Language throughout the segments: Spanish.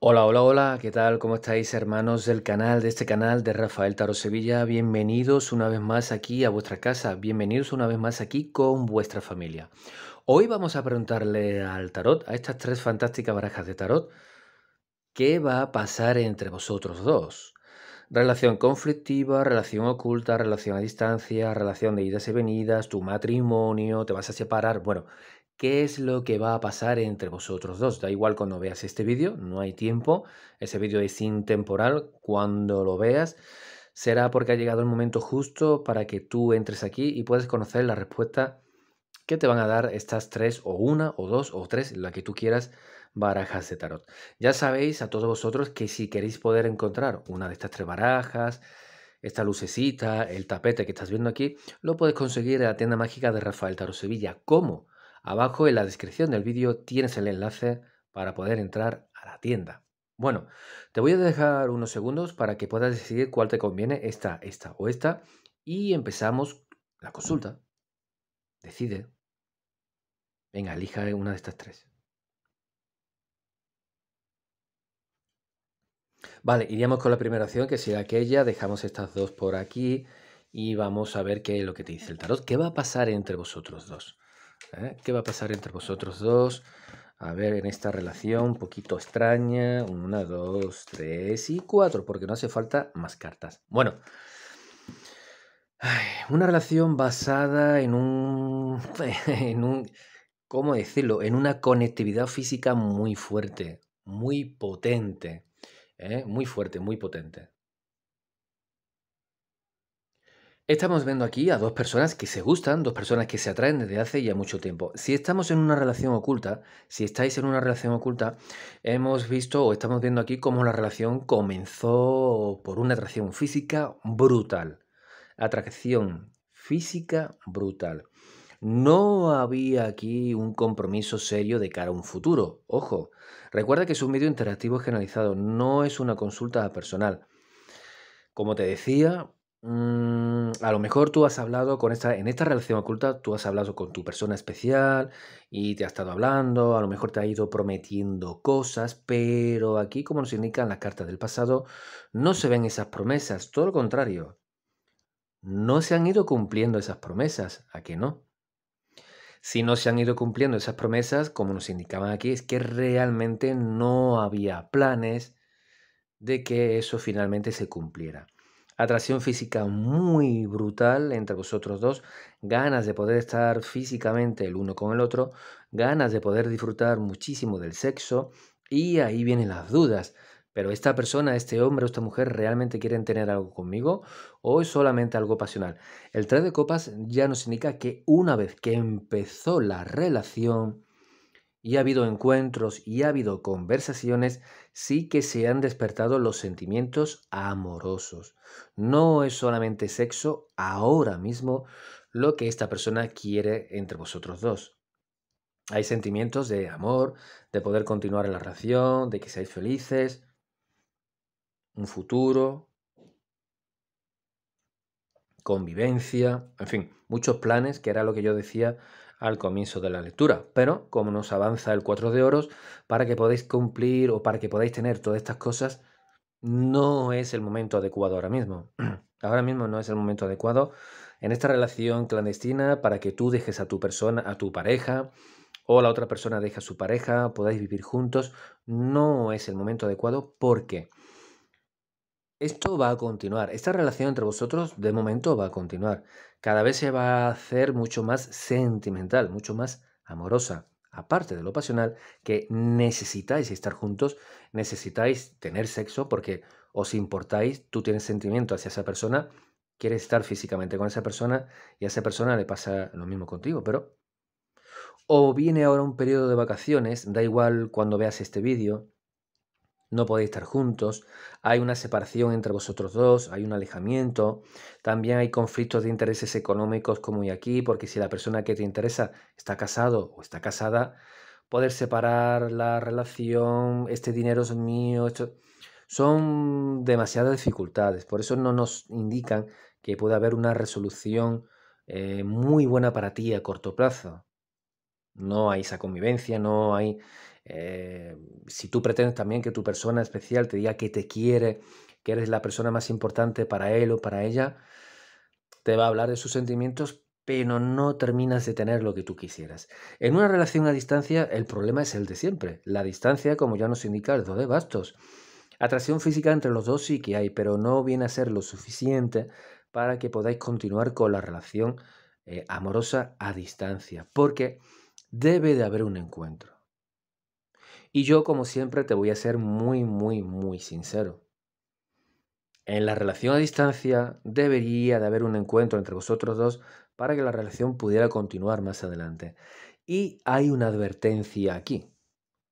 Hola, hola, hola, ¿qué tal? ¿Cómo estáis hermanos del canal, de este canal de Rafael Tarot Sevilla? Bienvenidos una vez más aquí a vuestra casa, bienvenidos una vez más aquí con vuestra familia. Hoy vamos a preguntarle al tarot, a estas tres fantásticas barajas de tarot, ¿qué va a pasar entre vosotros dos? Relación conflictiva, relación oculta, relación a distancia, relación de idas y venidas, tu matrimonio, te vas a separar, bueno, qué es lo que va a pasar entre vosotros dos. Da igual cuando veas este vídeo, no hay tiempo, ese vídeo es intemporal, cuando lo veas será porque ha llegado el momento justo para que tú entres aquí y puedas conocer la respuesta que te van a dar estas tres o una o dos o tres, la que tú quieras, barajas de tarot. Ya sabéis a todos vosotros que si queréis poder encontrar una de estas tres barajas, esta lucecita, el tapete que estás viendo aquí, lo puedes conseguir en la tienda mágica de Rafael Taro Sevilla. ¿Cómo? Abajo en la descripción del vídeo tienes el enlace para poder entrar a la tienda. Bueno, te voy a dejar unos segundos para que puedas decidir cuál te conviene, esta, esta o esta, y empezamos la consulta. Decide. Venga, elija una de estas tres. Vale, iríamos con la primera opción, que sería aquella, dejamos estas dos por aquí y vamos a ver qué es lo que te dice el tarot. ¿Qué va a pasar entre vosotros dos? ¿eh? ¿Qué va a pasar entre vosotros dos? A ver, en esta relación un poquito extraña. Una, dos, tres y cuatro, porque no hace falta más cartas. Bueno, una relación basada en un, en ¿cómo decirlo? En una conectividad física muy fuerte, muy potente, ¿eh? muy fuerte, muy potente. Estamos viendo aquí a dos personas que se gustan, dos personas que se atraen desde hace ya mucho tiempo. Si estamos en una relación oculta, si estáis en una relación oculta, hemos visto o estamos viendo aquí cómo la relación comenzó por una atracción física brutal. Atracción física brutal. No había aquí un compromiso serio de cara a un futuro. Ojo, recuerda que es un vídeo interactivo generalizado, no es una consulta personal. Como te decía, Mm, a lo mejor tú has hablado con esta, en esta relación oculta, tú has hablado con tu persona especial y te ha estado hablando, a lo mejor te ha ido prometiendo cosas, pero aquí, como nos indican las cartas del pasado, no se ven esas promesas, todo lo contrario. No se han ido cumpliendo esas promesas, ¿a qué no? Si no se han ido cumpliendo esas promesas, como nos indicaban aquí, es que realmente no había planes de que eso finalmente se cumpliera atracción física muy brutal entre vosotros dos, ganas de poder estar físicamente el uno con el otro, ganas de poder disfrutar muchísimo del sexo y ahí vienen las dudas. Pero esta persona, este hombre o esta mujer realmente quieren tener algo conmigo o es solamente algo pasional. El 3 de copas ya nos indica que una vez que empezó la relación, y ha habido encuentros y ha habido conversaciones, sí que se han despertado los sentimientos amorosos. No es solamente sexo ahora mismo lo que esta persona quiere entre vosotros dos. Hay sentimientos de amor, de poder continuar en la relación, de que seáis felices, un futuro, convivencia, en fin, muchos planes, que era lo que yo decía al comienzo de la lectura, pero como nos avanza el 4 de oros, para que podáis cumplir o para que podáis tener todas estas cosas, no es el momento adecuado ahora mismo. Ahora mismo no es el momento adecuado en esta relación clandestina para que tú dejes a tu persona, a tu pareja, o la otra persona deja a su pareja, podáis vivir juntos. No es el momento adecuado porque esto va a continuar. Esta relación entre vosotros de momento va a continuar cada vez se va a hacer mucho más sentimental, mucho más amorosa. Aparte de lo pasional, que necesitáis estar juntos, necesitáis tener sexo porque os importáis, tú tienes sentimiento hacia esa persona, quieres estar físicamente con esa persona y a esa persona le pasa lo mismo contigo, pero... O viene ahora un periodo de vacaciones, da igual cuando veas este vídeo, no podéis estar juntos, hay una separación entre vosotros dos, hay un alejamiento, también hay conflictos de intereses económicos como y aquí, porque si la persona que te interesa está casado o está casada, poder separar la relación, este dinero es mío, son demasiadas dificultades, por eso no nos indican que pueda haber una resolución eh, muy buena para ti a corto plazo. No hay esa convivencia, no hay eh, si tú pretendes también que tu persona especial te diga que te quiere, que eres la persona más importante para él o para ella, te va a hablar de sus sentimientos, pero no terminas de tener lo que tú quisieras. En una relación a distancia, el problema es el de siempre. La distancia, como ya nos indica el 2 de bastos. Atracción física entre los dos sí que hay, pero no viene a ser lo suficiente para que podáis continuar con la relación eh, amorosa a distancia, porque debe de haber un encuentro. Y yo, como siempre, te voy a ser muy, muy, muy sincero. En la relación a distancia debería de haber un encuentro entre vosotros dos para que la relación pudiera continuar más adelante. Y hay una advertencia aquí.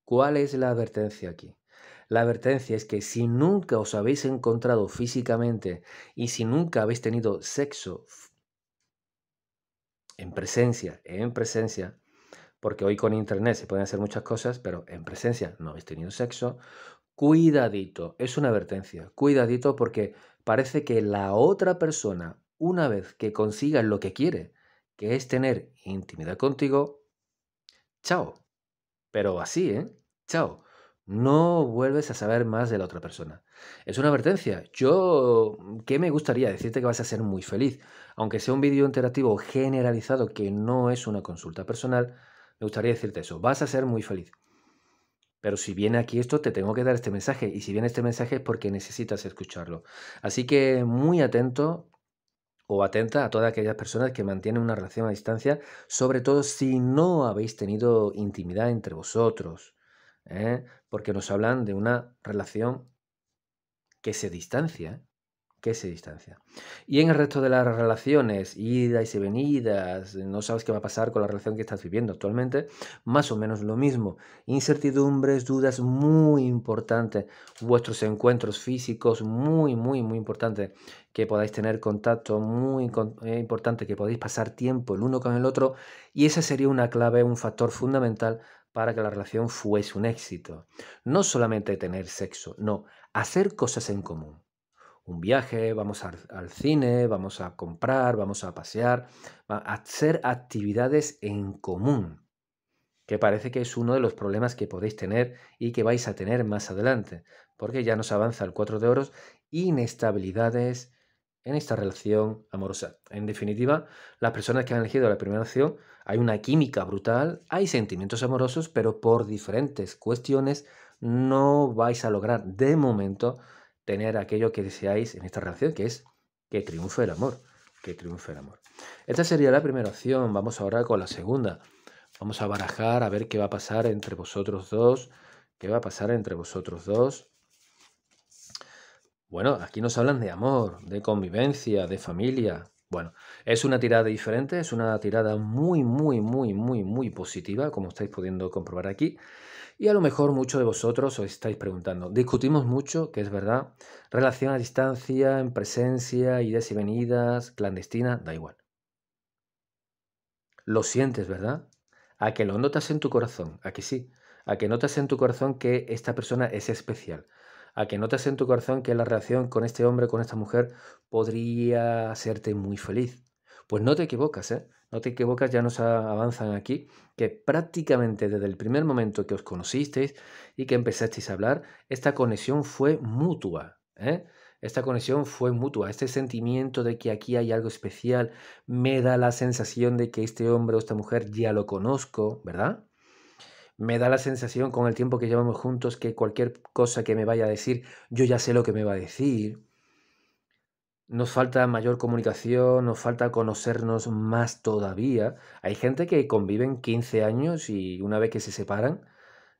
¿Cuál es la advertencia aquí? La advertencia es que si nunca os habéis encontrado físicamente y si nunca habéis tenido sexo en presencia, en presencia, porque hoy con internet se pueden hacer muchas cosas, pero en presencia no habéis tenido sexo. Cuidadito, es una advertencia, cuidadito porque parece que la otra persona, una vez que consiga lo que quiere, que es tener intimidad contigo, chao. Pero así, ¿eh? Chao. No vuelves a saber más de la otra persona. Es una advertencia. Yo, ¿qué me gustaría? Decirte que vas a ser muy feliz. Aunque sea un vídeo interactivo generalizado que no es una consulta personal, me gustaría decirte eso. Vas a ser muy feliz. Pero si viene aquí esto, te tengo que dar este mensaje. Y si viene este mensaje es porque necesitas escucharlo. Así que muy atento o atenta a todas aquellas personas que mantienen una relación a distancia, sobre todo si no habéis tenido intimidad entre vosotros, ¿eh? porque nos hablan de una relación que se distancia, que se distancia. Y en el resto de las relaciones, idas y venidas, no sabes qué va a pasar con la relación que estás viviendo actualmente, más o menos lo mismo. Incertidumbres, dudas, muy importante. Vuestros encuentros físicos, muy, muy, muy importante que podáis tener contacto, muy eh, importante que podáis pasar tiempo el uno con el otro. Y esa sería una clave, un factor fundamental para que la relación fuese un éxito. No solamente tener sexo, no, hacer cosas en común un viaje, vamos al, cine, vamos a comprar, vamos a pasear, a hacer actividades en común, que parece que es uno de los problemas que podéis tener y que vais a tener más adelante, porque ya nos avanza el 4 de oros, inestabilidades en esta relación amorosa. En definitiva, las personas que han elegido la primera opción, hay una química brutal, hay sentimientos amorosos, pero por diferentes cuestiones no vais a lograr de momento tener aquello que deseáis en esta relación, que es que triunfe el amor, que triunfe el amor. Esta sería la primera opción, vamos ahora con la segunda. Vamos a barajar a ver qué va a pasar entre vosotros dos, qué va a pasar entre vosotros dos. Bueno, aquí nos hablan de amor, de convivencia, de familia. Bueno, es una tirada diferente, es una tirada muy, muy, muy, muy, muy positiva, como estáis pudiendo comprobar aquí. Y a lo mejor muchos de vosotros os estáis preguntando, discutimos mucho, que es verdad, relación a distancia, en presencia, ideas y venidas, clandestina, da igual. Lo sientes, ¿verdad? A que lo notas en tu corazón, a que sí, a que notas en tu corazón que esta persona es especial, a que notas en tu corazón que la relación con este hombre, con esta mujer, podría hacerte muy feliz, pues no te equivocas, ¿eh? No te equivocas, ya nos avanzan aquí que prácticamente desde el primer momento que os conocisteis y que empezasteis a hablar, esta conexión fue mutua, ¿eh? Esta conexión fue mutua, este sentimiento de que aquí hay algo especial me da la sensación de que este hombre o esta mujer ya lo conozco, ¿verdad? me da la sensación con el tiempo que llevamos juntos que cualquier cosa que me vaya a decir, yo ya sé lo que me va a decir. Nos falta mayor comunicación, nos falta conocernos más todavía. Hay gente que conviven 15 años y una vez que se separan,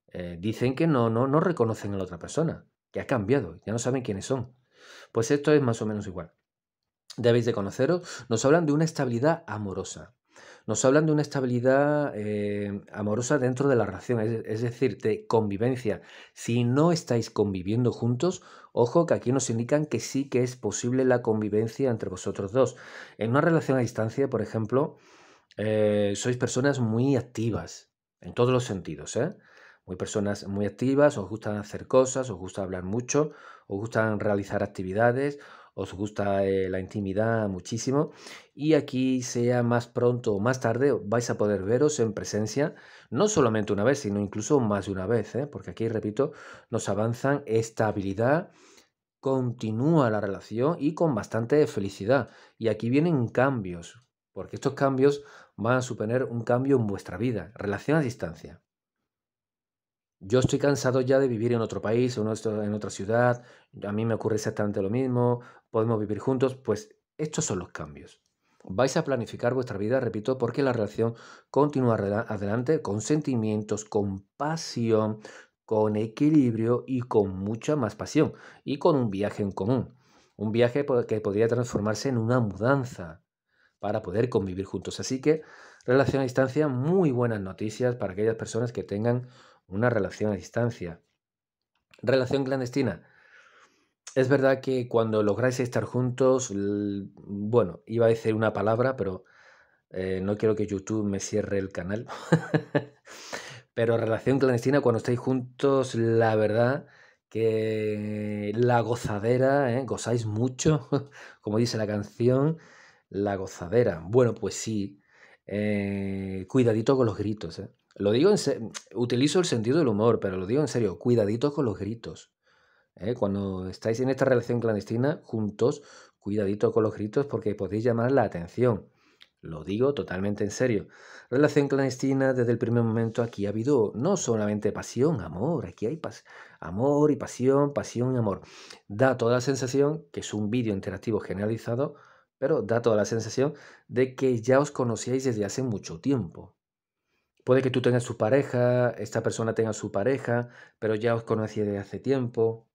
eh, dicen que no, no, no reconocen a la otra persona, que ha cambiado, ya no saben quiénes son. Pues esto es más o menos igual. Debéis de conoceros, nos hablan de una estabilidad amorosa. Nos hablan de una estabilidad eh, amorosa dentro de la relación, es, decir, de convivencia. Si no estáis conviviendo juntos, ojo que aquí nos indican que sí que es posible la convivencia entre vosotros dos. En una relación a distancia, por ejemplo, eh, sois personas muy activas, en todos los sentidos, ¿eh? muy personas muy activas, os gustan hacer cosas, os gusta hablar mucho, os gustan realizar actividades, os gusta eh, la intimidad muchísimo y aquí sea más pronto o más tarde vais a poder veros en presencia, no solamente una vez, sino incluso más de una vez, ¿eh? porque aquí, repito, nos avanzan estabilidad, continúa la relación y con bastante felicidad. Y aquí vienen cambios, porque estos cambios van a suponer un cambio en vuestra vida, relación a distancia. Yo estoy cansado ya de vivir en otro país, en, otra ciudad, a mí me ocurre exactamente lo mismo, podemos vivir juntos, pues estos son los cambios. Vais a planificar vuestra vida, repito, porque la relación continúa adelante con sentimientos, con pasión, con equilibrio y con mucha más pasión y con un viaje en común. Un viaje que podría transformarse en una mudanza para poder convivir juntos. Así que relación a distancia, muy buenas noticias para aquellas personas que tengan una relación a distancia. Relación clandestina. Es verdad que cuando lográis estar juntos, bueno, iba a decir una palabra, pero eh, no quiero que YouTube me cierre el canal. pero relación clandestina, cuando estáis juntos, la verdad que la gozadera, ¿eh? gozáis mucho, como dice la canción, la gozadera. Bueno, pues sí, eh, cuidadito con los gritos. ¿eh? Lo digo en utilizo el sentido del humor, pero lo digo en serio, cuidadito con los gritos. ¿eh? Cuando estáis en esta relación clandestina, juntos, cuidadito con los gritos porque podéis llamar la atención. Lo digo totalmente en serio. Relación clandestina, desde el primer momento aquí ha habido no solamente pasión, amor, aquí hay amor y pasión, pasión y amor. Da toda la sensación, que es un vídeo interactivo generalizado, pero da toda la sensación de que ya os conocíais desde hace mucho tiempo. Puede que tú tengas su pareja, esta persona tenga su pareja, pero ya os conocí de hace tiempo,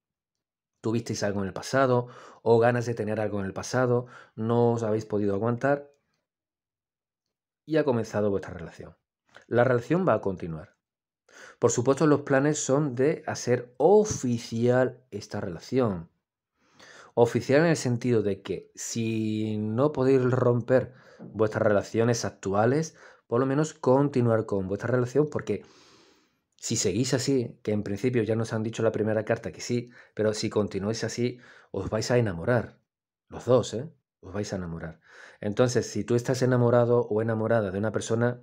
tuvisteis algo en el pasado o ganas de tener algo en el pasado, no os habéis podido aguantar y ha comenzado vuestra relación. La relación va a continuar. Por supuesto, los planes son de hacer oficial esta relación. Oficial en el sentido de que si no podéis romper vuestras relaciones actuales, por lo menos continuar con vuestra relación porque si seguís así, que en principio ya nos han dicho la primera carta que sí, pero si continuáis así, os vais a enamorar. Los dos, ¿eh? Os vais a enamorar. Entonces, si tú estás enamorado o enamorada de una persona,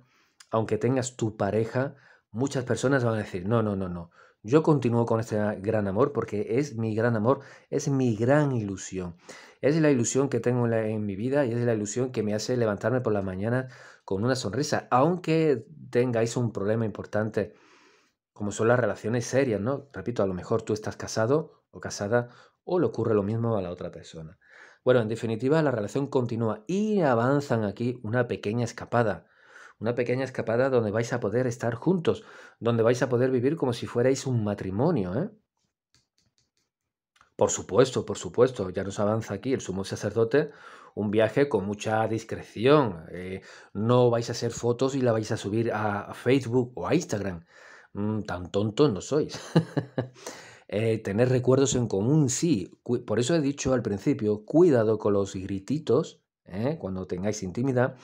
aunque tengas tu pareja, muchas personas van a decir, no, no, no, no, yo continúo con este gran amor porque es mi gran amor, es mi gran ilusión. Es la ilusión que tengo en, mi vida y es la ilusión que me hace levantarme por la mañana con una sonrisa, aunque tengáis un problema importante como son las relaciones serias, ¿no? Repito, a lo mejor tú estás casado o casada o le ocurre lo mismo a la otra persona. Bueno, en definitiva, la relación continúa y avanzan aquí una pequeña escapada una pequeña escapada donde vais a poder estar juntos, donde vais a poder vivir como si fuerais un matrimonio, ¿eh? Por supuesto, por supuesto, ya nos avanza aquí el sumo sacerdote, un viaje con mucha discreción. Eh, no vais a hacer fotos y la vais a subir a Facebook o a Instagram. Mm, tan tontos no sois. Eh, tener recuerdos en común, sí. Por eso he dicho al principio, cuidado con los grititos ¿eh? cuando tengáis intimidad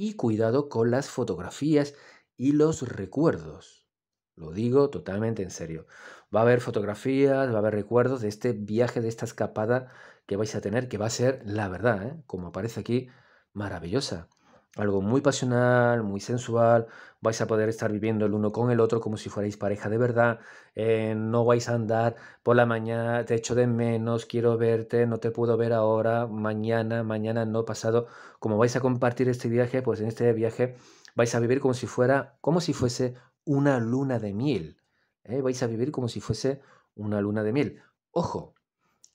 y cuidado con las fotografías y los recuerdos. Lo digo totalmente en serio. Va a haber fotografías, va a haber recuerdos de este viaje, de esta escapada que vais a tener, que va a ser, la verdad, ¿eh? como aparece aquí, maravillosa algo muy pasional, muy sensual, vais a poder estar viviendo el uno con el otro como si fuerais pareja de verdad, eh, no vais a andar por la mañana, te echo de menos, quiero verte, no te puedo ver ahora, mañana, mañana no, pasado, como vais a compartir este viaje, pues en este viaje vais a vivir como si fuera, como si fuese una luna de miel, eh, vais a vivir como si fuese una luna de miel, ojo,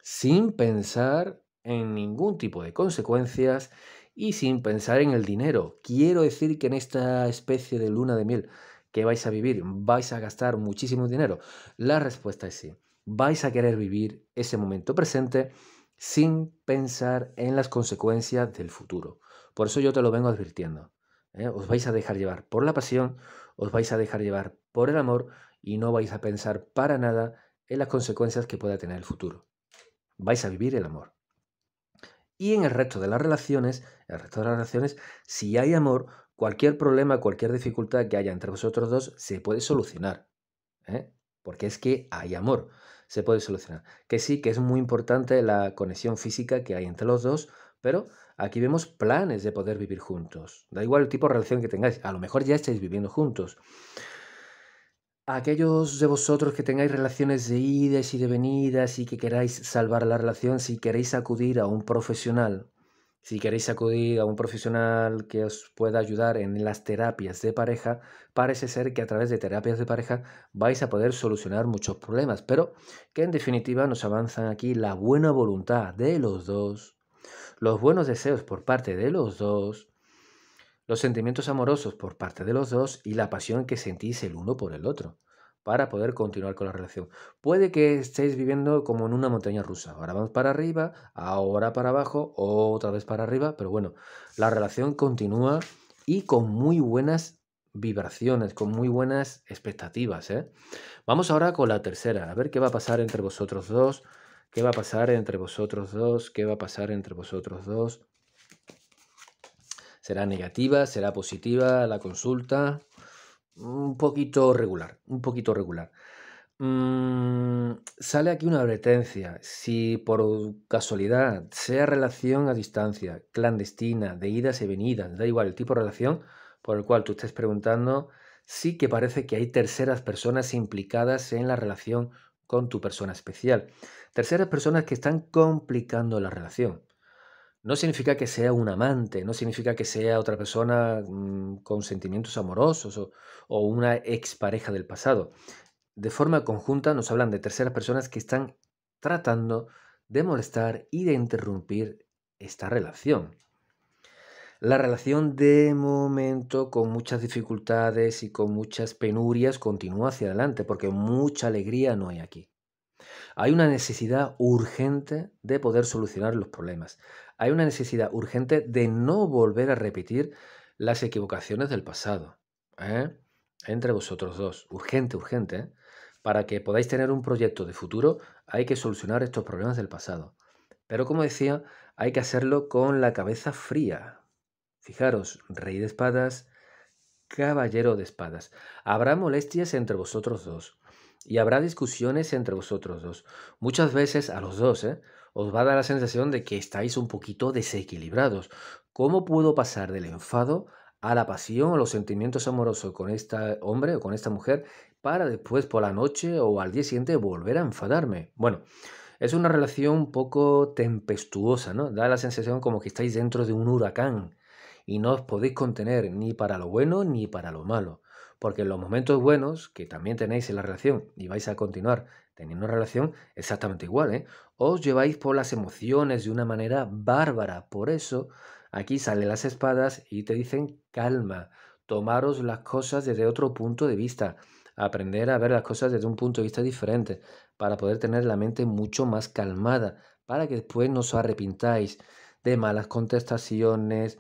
sin pensar en ningún tipo de consecuencias y sin pensar en el dinero. Quiero decir que en esta especie de luna de miel que vais a vivir, vais a gastar muchísimo dinero. La respuesta es sí. Vais a querer vivir ese momento presente sin pensar en las consecuencias del futuro. Por eso yo te lo vengo advirtiendo. ¿eh? Os vais a dejar llevar por la pasión, os vais a dejar llevar por el amor y no vais a pensar para nada en las consecuencias que pueda tener el futuro. Vais a vivir el amor. Y en el resto de las relaciones, el resto de las relaciones, si hay amor, cualquier problema, cualquier dificultad que haya entre vosotros dos se puede solucionar. ¿eh? Porque es que hay amor, se puede solucionar. Que sí, que es muy importante la conexión física que hay entre los dos, pero aquí vemos planes de poder vivir juntos. Da igual el tipo de relación que tengáis, a lo mejor ya estáis viviendo juntos aquellos de vosotros que tengáis relaciones de idas y de venidas y que queráis salvar la relación, si queréis acudir a un profesional, si queréis acudir a un profesional que os pueda ayudar en las terapias de pareja, parece ser que a través de terapias de pareja vais a poder solucionar muchos problemas, pero que en definitiva nos avanzan aquí la buena voluntad de los dos, los buenos deseos por parte de los dos, los sentimientos amorosos por parte de los dos y la pasión que sentís el uno por el otro para poder continuar con la relación. Puede que estéis viviendo como en una montaña rusa. Ahora vamos para arriba, ahora para abajo, otra vez para arriba, pero bueno, la relación continúa y con muy buenas vibraciones, con muy buenas expectativas. ¿eh? Vamos ahora con la tercera, a ver qué va a pasar entre vosotros dos, qué va a pasar entre vosotros dos, qué va a pasar entre vosotros dos. ¿Será negativa? ¿Será positiva la consulta? Un poquito regular, un poquito regular. Mm, sale aquí una advertencia. Si por casualidad, sea relación a distancia, clandestina, de idas y venidas, da igual el tipo de relación por el cual tú estés preguntando, sí que parece que hay terceras personas implicadas en la relación con tu persona especial. Terceras personas que están complicando la relación no significa que sea un amante, no significa que sea otra persona mm, con sentimientos amorosos o, o una expareja del pasado. De forma conjunta nos hablan de terceras personas que están tratando de molestar y de interrumpir esta relación. La relación de momento, con muchas dificultades y con muchas penurias, continúa hacia adelante porque mucha alegría no hay aquí. Hay una necesidad urgente de poder solucionar los problemas hay una necesidad urgente de no volver a repetir las equivocaciones del pasado. ¿eh? Entre vosotros dos. Urgente, urgente. Para que podáis tener un proyecto de futuro hay que solucionar estos problemas del pasado. Pero como decía, hay que hacerlo con la cabeza fría. Fijaros, rey de espadas, caballero de espadas. Habrá molestias entre vosotros dos y habrá discusiones entre vosotros dos. Muchas veces a los dos, ¿eh? Os va a dar la sensación de que estáis un poquito desequilibrados. ¿Cómo puedo pasar del enfado a la pasión o los sentimientos amorosos con este hombre o con esta mujer para después por la noche o al día siguiente volver a enfadarme? Bueno, es una relación un poco tempestuosa, ¿no? Da la sensación como que estáis dentro de un huracán y no os podéis contener ni para lo bueno ni para lo malo. Porque en los momentos buenos que también tenéis en la relación y vais a continuar teniendo una relación exactamente igual, ¿eh? os lleváis por las emociones de una manera bárbara. Por eso aquí salen las espadas y te dicen calma, tomaros las cosas desde otro punto de vista, aprender a ver las cosas desde un punto de vista diferente, para poder tener la mente mucho más calmada, para que después no os arrepintáis de malas contestaciones,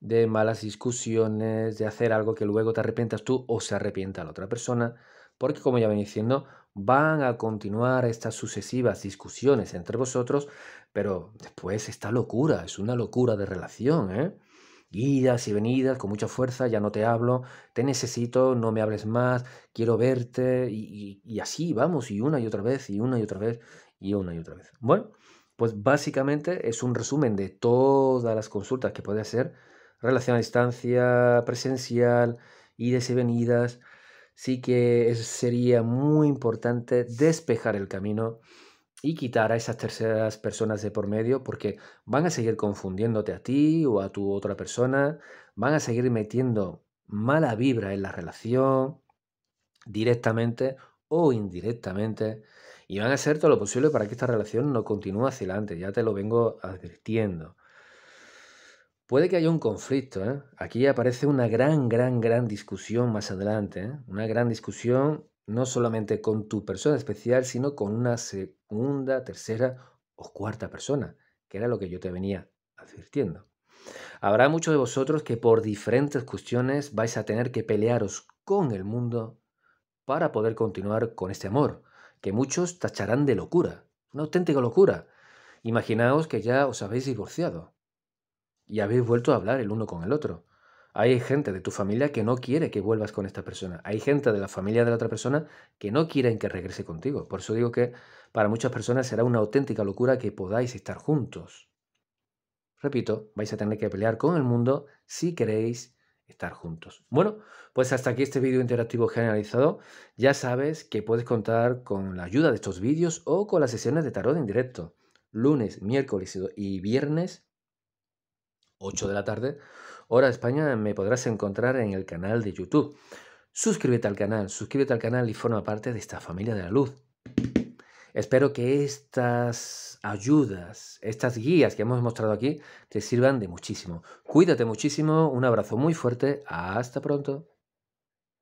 de malas discusiones, de hacer algo que luego te arrepientas tú o se arrepienta la otra persona, porque como ya venía diciendo, van a continuar estas sucesivas discusiones entre vosotros, pero después esta locura, es una locura de relación, ¿eh? Idas y venidas con mucha fuerza, ya no te hablo, te necesito, no me hables más, quiero verte, y, y así vamos, y una y otra vez, y una y otra vez, y una y otra vez. Bueno, pues básicamente es un resumen de todas las consultas que puede hacer relación a distancia, presencial, y venidas, sí que sería muy importante despejar el camino y quitar a esas terceras personas de por medio porque van a seguir confundiéndote a ti o a tu otra persona, van a seguir metiendo mala vibra en la relación directamente o indirectamente y van a hacer todo lo posible para que esta relación no continúe hacia adelante, ya te lo vengo advirtiendo. Puede que haya un conflicto. ¿eh? Aquí aparece una gran, gran, gran discusión más adelante. ¿eh? Una gran discusión no solamente con tu persona especial, sino con una segunda, tercera o cuarta persona, que era lo que yo te venía advirtiendo. Habrá muchos de vosotros que por diferentes cuestiones vais a tener que pelearos con el mundo para poder continuar con este amor, que muchos tacharán de locura, una auténtica locura. Imaginaos que ya os habéis divorciado y habéis vuelto a hablar el uno con el otro. Hay gente de tu familia que no quiere que vuelvas con esta persona. Hay gente de la familia de la otra persona que no quieren que regrese contigo. Por eso digo que para muchas personas será una auténtica locura que podáis estar juntos. Repito, vais a tener que pelear con el mundo si queréis estar juntos. Bueno, pues hasta aquí este vídeo interactivo generalizado. Ya sabes que puedes contar con la ayuda de estos vídeos o con las sesiones de tarot en directo. Lunes, miércoles y viernes 8 de la tarde, hora España, me podrás encontrar en el canal de YouTube. Suscríbete al canal, suscríbete al canal y forma parte de esta familia de la luz. Espero que estas ayudas, estas guías que hemos mostrado aquí, te sirvan de muchísimo. Cuídate muchísimo, un abrazo muy fuerte, hasta pronto.